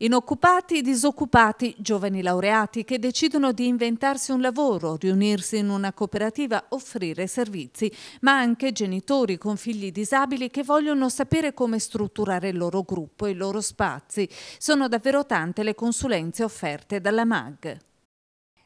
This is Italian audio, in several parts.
Inoccupati, disoccupati, giovani laureati che decidono di inventarsi un lavoro, riunirsi in una cooperativa, offrire servizi, ma anche genitori con figli disabili che vogliono sapere come strutturare il loro gruppo e i loro spazi. Sono davvero tante le consulenze offerte dalla MAG.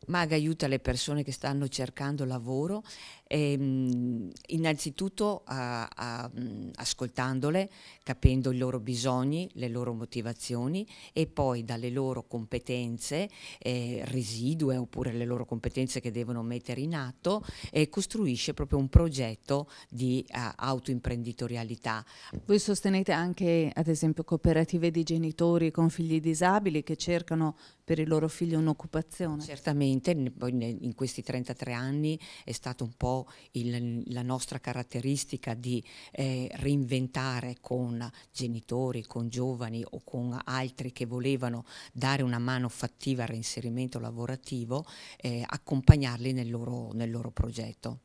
MAG aiuta le persone che stanno cercando lavoro, ehm, innanzitutto a, a, ascoltandole, capendo i loro bisogni, le loro motivazioni e poi dalle loro competenze eh, residue oppure le loro competenze che devono mettere in atto, eh, costruisce proprio un progetto di eh, autoimprenditorialità. Voi sostenete anche ad esempio cooperative di genitori con figli disabili che cercano per i loro figli un'occupazione. Certamente, in questi 33 anni è stata un po' il, la nostra caratteristica di eh, reinventare con genitori, con giovani o con altri che volevano dare una mano fattiva al reinserimento lavorativo, eh, accompagnarli nel loro, nel loro progetto.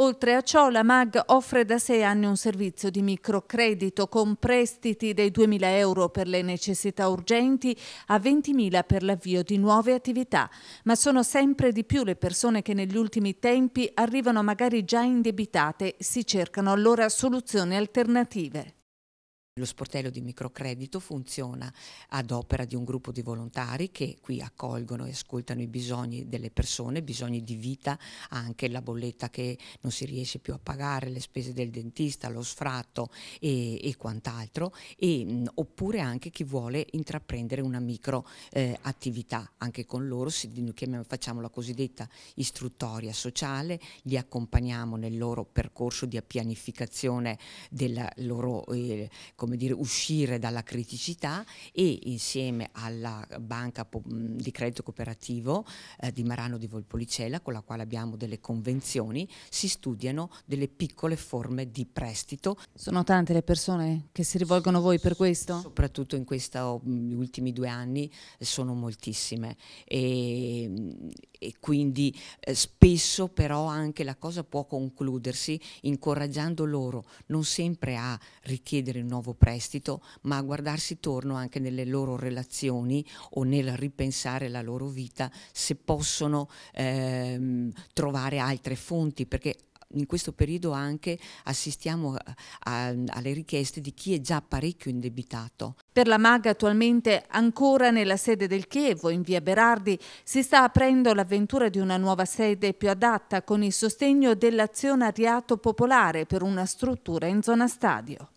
Oltre a ciò, la MAG offre da sei anni un servizio di microcredito con prestiti dai 2.000 euro per le necessità urgenti a 20.000 per l'avvio di nuove attività. Ma sono sempre di più le persone che negli ultimi tempi arrivano magari già indebitate, si cercano allora soluzioni alternative. Lo sportello di microcredito funziona ad opera di un gruppo di volontari che qui accolgono e ascoltano i bisogni delle persone, bisogni di vita, anche la bolletta che non si riesce più a pagare, le spese del dentista, lo sfratto e, e quant'altro, oppure anche chi vuole intraprendere una microattività. eh, Anche con loro si, chiamiamo, facciamo la cosiddetta istruttoria sociale, li accompagniamo nel loro percorso di pianificazione della loro... Eh, come dire, uscire dalla criticità e insieme alla banca di credito cooperativo eh, di Marano di Volpolicella, con la quale abbiamo delle convenzioni, si studiano delle piccole forme di prestito. Sono tante le persone che si rivolgono a voi per questo? Soprattutto in questi oh, ultimi due anni eh, sono moltissime e, e quindi eh, spesso però anche la cosa può concludersi incoraggiando loro non sempre a richiedere un nuovo prestito, ma a guardarsi intorno anche nelle loro relazioni o nel ripensare la loro vita, se possono ehm, trovare altre fonti, perché in questo periodo anche assistiamo a, eh, a, alle richieste di chi è già parecchio indebitato. Per la MAG attualmente ancora nella sede del Chievo, in via Berardi, si sta aprendo l'avventura di una nuova sede più adatta con il sostegno dell'azionariato popolare per una struttura in zona stadio.